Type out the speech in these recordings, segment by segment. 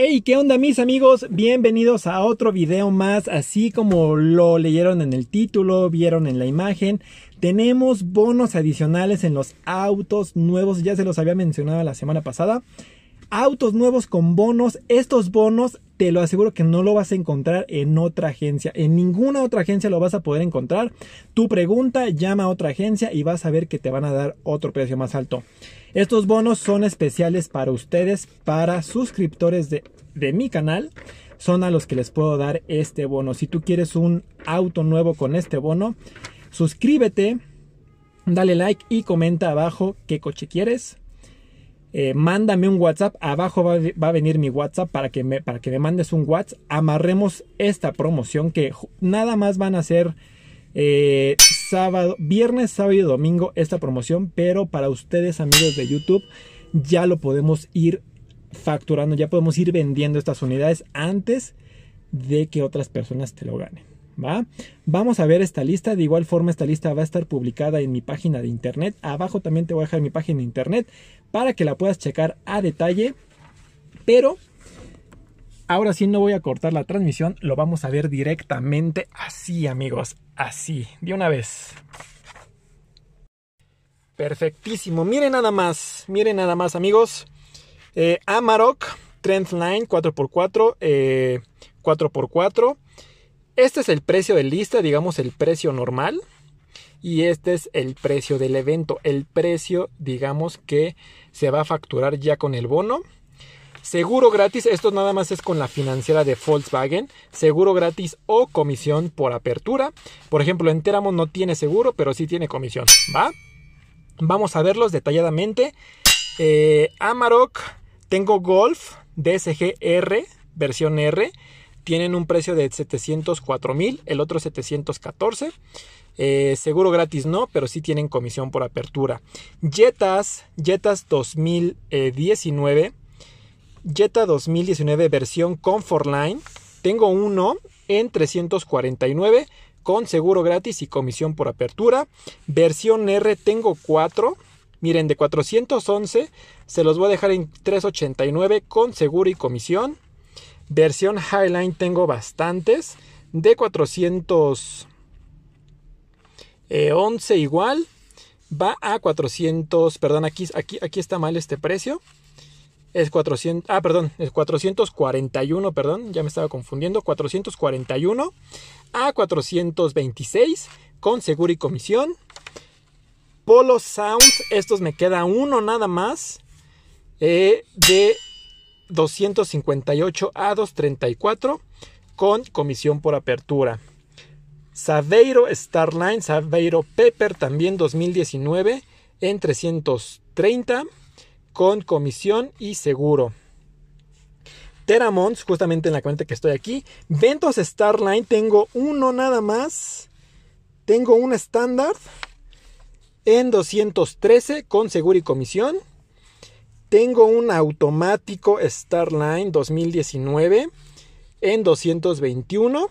Hey, ¿qué onda mis amigos? Bienvenidos a otro video más, así como lo leyeron en el título, vieron en la imagen. Tenemos bonos adicionales en los autos nuevos, ya se los había mencionado la semana pasada. Autos nuevos con bonos, estos bonos te lo aseguro que no lo vas a encontrar en otra agencia, en ninguna otra agencia lo vas a poder encontrar. Tu pregunta, llama a otra agencia y vas a ver que te van a dar otro precio más alto. Estos bonos son especiales para ustedes, para suscriptores de, mi canal son a los que les puedo dar este bono. Si tú quieres un auto nuevo con este bono, suscríbete, dale like y comenta abajo qué coche quieres. Eh, mándame un WhatsApp, abajo va, a venir mi WhatsApp para que, me, para que me mandes un WhatsApp. Amarremos esta promoción que nada más van a ser eh, sábado, viernes, sábado y domingo esta promoción, pero para ustedes amigos de YouTube ya lo podemos ir facturando, ya podemos ir vendiendo estas unidades antes de que otras personas te lo ganen. ¿Va? Vamos a ver esta lista. De igual forma, esta lista va a estar publicada en mi página de internet. Abajo también te voy a dejar mi página de internet para que la puedas checar a detalle. Pero Ahora sí no voy a cortar la transmisión, lo vamos a ver directamente así amigos, así, de una vez. Perfectísimo, miren nada más, miren nada más amigos. Eh, Amarok Trendline 4x4, 4x4. Este es el precio de lista, digamos el precio normal. Y este es el precio del evento, el precio digamos que se va a facturar ya con el bono. Seguro gratis, esto nada más es con la financiera de Volkswagen. Seguro gratis o comisión por apertura. Por ejemplo, Enteramo no tiene seguro, pero sí tiene comisión. ¿Va? Vamos a verlos detalladamente. Eh, Amarok, tengo Golf DSG R, versión R. Tienen un precio de 704 mil, el otro 714. Eh, seguro gratis no, pero sí tienen comisión por apertura. Jetas, Jetas 2019 Jetta 2019 versión Line. Tengo uno en 349 con seguro gratis y comisión por apertura. Versión R tengo 4. Miren, de 411 se los voy a dejar en 389 con seguro y comisión. Versión Highline tengo bastantes. De 411 igual. Va a 400. Perdón, aquí, aquí, aquí está mal este precio es 400, ah, perdón, es 441, perdón, ya me estaba confundiendo, 441 a 426 con seguro y comisión. Polo Sound, estos me queda uno nada más eh, de 258 a 234 con comisión por apertura. Saveiro Starline, Saveiro Pepper también 2019 en 330 con comisión y seguro. Teramons, justamente en la cuenta que estoy aquí. Ventos Starline, tengo uno nada más. Tengo un estándar en 213 con seguro y comisión. Tengo un automático Starline 2019 en 221.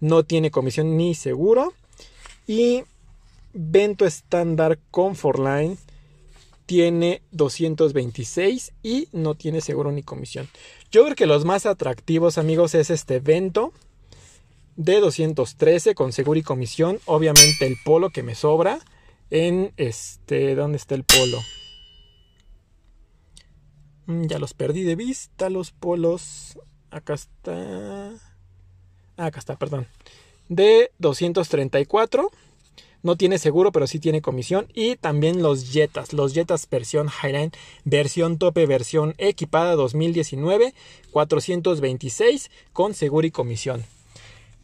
No tiene comisión ni seguro. Y Vento estándar Comfortline tiene 226 y no tiene seguro ni comisión. Yo creo que los más atractivos, amigos, es este evento de 213 con seguro y comisión. Obviamente el polo que me sobra en este, ¿dónde está el polo? Mm, ya los perdí de vista los polos. Acá está. Ah, acá está, perdón. De 234 no tiene seguro, pero sí tiene comisión. Y también los Jetas, los Jetas versión Highline, versión tope, versión equipada 2019, 426 con seguro y comisión.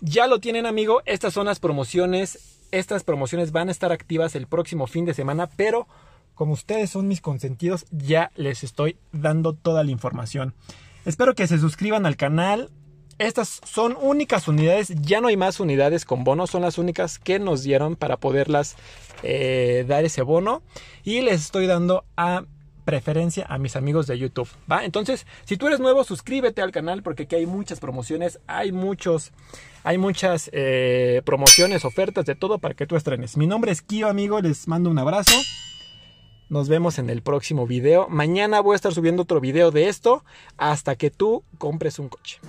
Ya lo tienen, amigo. Estas son las promociones. Estas promociones van a estar activas el próximo fin de semana, pero como ustedes son mis consentidos, ya les estoy dando toda la información. Espero que se suscriban al canal, estas son únicas unidades, ya no hay más unidades con bono, son las únicas que nos dieron para poderlas eh, dar ese bono. Y les estoy dando a preferencia a mis amigos de YouTube, ¿va? Entonces, si tú eres nuevo, suscríbete al canal porque aquí hay muchas promociones, hay muchos, hay muchas eh, promociones, ofertas, de todo para que tú estrenes. Mi nombre es Kio, amigo, les mando un abrazo. Nos vemos en el próximo video. Mañana voy a estar subiendo otro video de esto hasta que tú compres un coche.